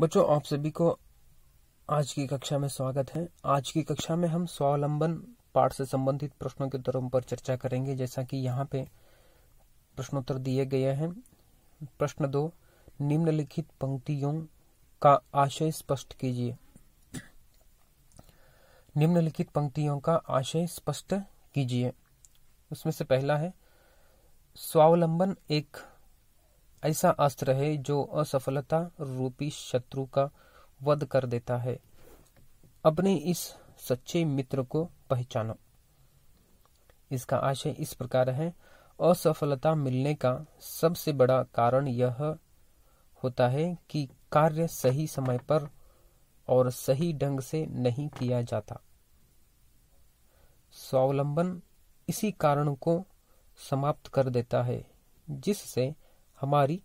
बच्चों आप सभी को आज की कक्षा में स्वागत है आज की कक्षा में हम स्वावलंबन पाठ से संबंधित प्रश्नों के उत्तरों पर चर्चा करेंगे जैसा कि यहाँ पे प्रश्नोत्तर दिए गए हैं प्रश्न दो निम्नलिखित पंक्तियों का आशय स्पष्ट कीजिए निम्नलिखित पंक्तियों का आशय स्पष्ट कीजिए उसमें से पहला है स्वावलंबन एक ऐसा अस्त्र है जो असफलता रूपी शत्रु का वध कर देता है अपने इस सच्चे मित्र को पहचानो इसका आशय इस प्रकार है असफलता मिलने का सबसे बड़ा कारण यह होता है कि कार्य सही समय पर और सही ढंग से नहीं किया जाता स्वावलंबन इसी कारण को समाप्त कर देता है जिससे हमारी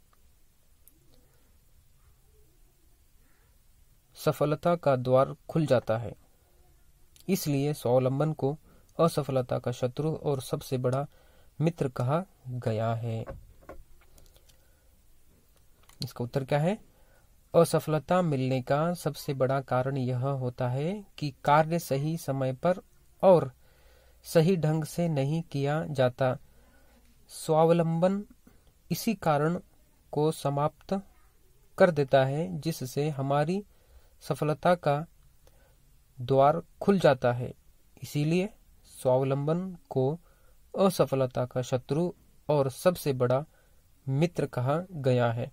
सफलता का द्वार खुल जाता है इसलिए स्वावलंबन को असफलता का शत्रु और सबसे बड़ा मित्र कहा गया है इसका उत्तर क्या है असफलता मिलने का सबसे बड़ा कारण यह होता है कि कार्य सही समय पर और सही ढंग से नहीं किया जाता स्वावलंबन इसी कारण को समाप्त कर देता है जिससे हमारी सफलता का द्वार खुल जाता है इसीलिए स्वावलंबन को असफलता का शत्रु और सबसे बड़ा मित्र कहा गया है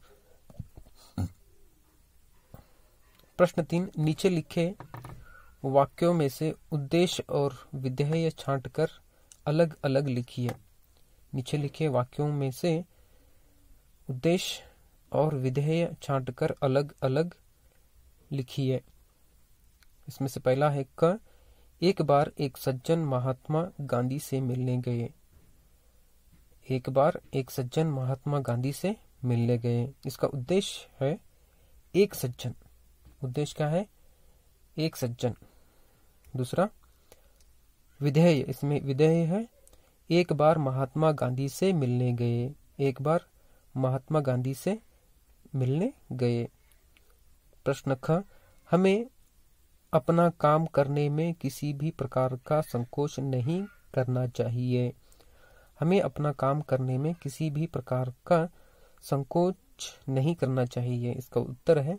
प्रश्न तीन नीचे लिखे वाक्यों में से उद्देश्य और विधेय छांटकर अलग अलग लिखिए नीचे लिखे वाक्यों में से उद्देश्य और विधेय छांटकर अलग अलग लिखिए इसमें से पहला है क एक बार एक सज्जन महात्मा गांधी से मिलने गए एक बार एक सज्जन महात्मा गांधी से मिलने गए इसका उद्देश्य है एक सज्जन उद्देश्य क्या है एक सज्जन दूसरा विधेय इसमें विधेय है एक बार महात्मा गांधी से मिलने गए एक बार महात्मा गांधी से मिलने गए प्रश्न ख हमें अपना काम करने में किसी भी प्रकार का संकोच नहीं करना चाहिए हमें अपना काम करने में किसी भी प्रकार का संकोच नहीं करना चाहिए इसका उत्तर है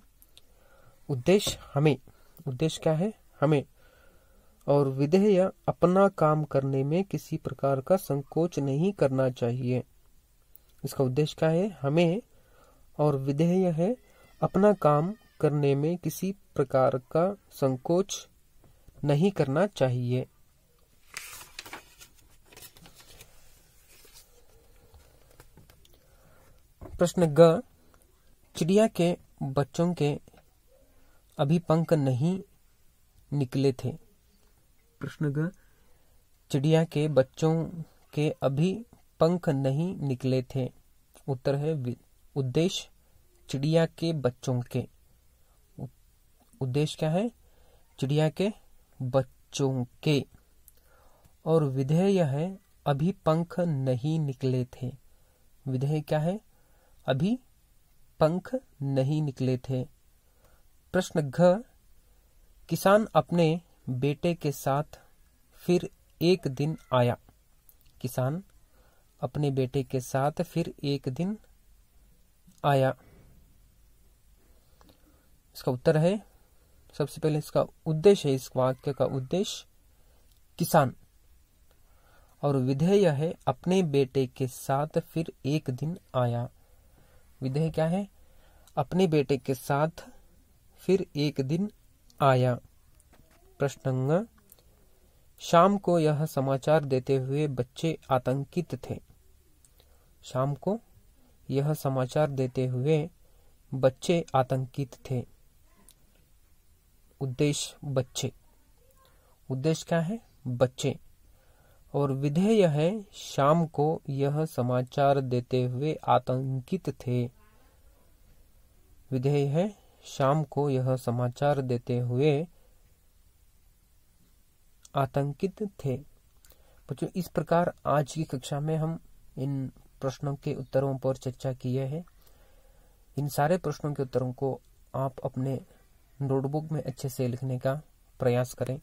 उद्देश्य हमें उद्देश्य क्या है हमें और विधेय अपना काम करने में किसी प्रकार का संकोच नहीं करना चाहिए इसका उद्देश्य क्या है हमें और विधेय है अपना काम करने में किसी प्रकार का संकोच नहीं करना चाहिए प्रश्न ग चिड़िया के बच्चों के अभी पंख नहीं निकले थे प्रश्न ग चिड़िया के बच्चों के अभी पंख नहीं निकले थे उत्तर है उद्देश्य चिड़िया के बच्चों के उद्देश्य क्या है चिड़िया के बच्चों के और विधेय यह है अभी पंख नहीं निकले थे विधेय क्या है अभी पंख नहीं निकले थे प्रश्न घ किसान अपने बेटे के साथ फिर एक दिन आया किसान अपने बेटे के साथ फिर एक दिन आया इसका उत्तर है सबसे पहले इसका उद्देश्य है इस वाक्य का उद्देश्य किसान और विधेय है अपने बेटे के साथ फिर एक दिन आया विधेय क्या है अपने बेटे के साथ फिर एक दिन आया प्रश्न शाम को यह समाचार देते हुए बच्चे आतंकित थे शाम को यह समाचार देते हुए बच्चे आतंकित थे उद्देश्य बच्चे उद्देश्य क्या है बच्चे और विधेय है शाम को यह समाचार देते हुए आतंकित थे विधेय है शाम को यह समाचार देते हुए आतंकित थे बच्चों इस प्रकार आज की कक्षा में हम इन प्रश्नों के उत्तरों पर चर्चा किए हैं इन सारे प्रश्नों के उत्तरों को आप अपने नोटबुक में अच्छे से लिखने का प्रयास करें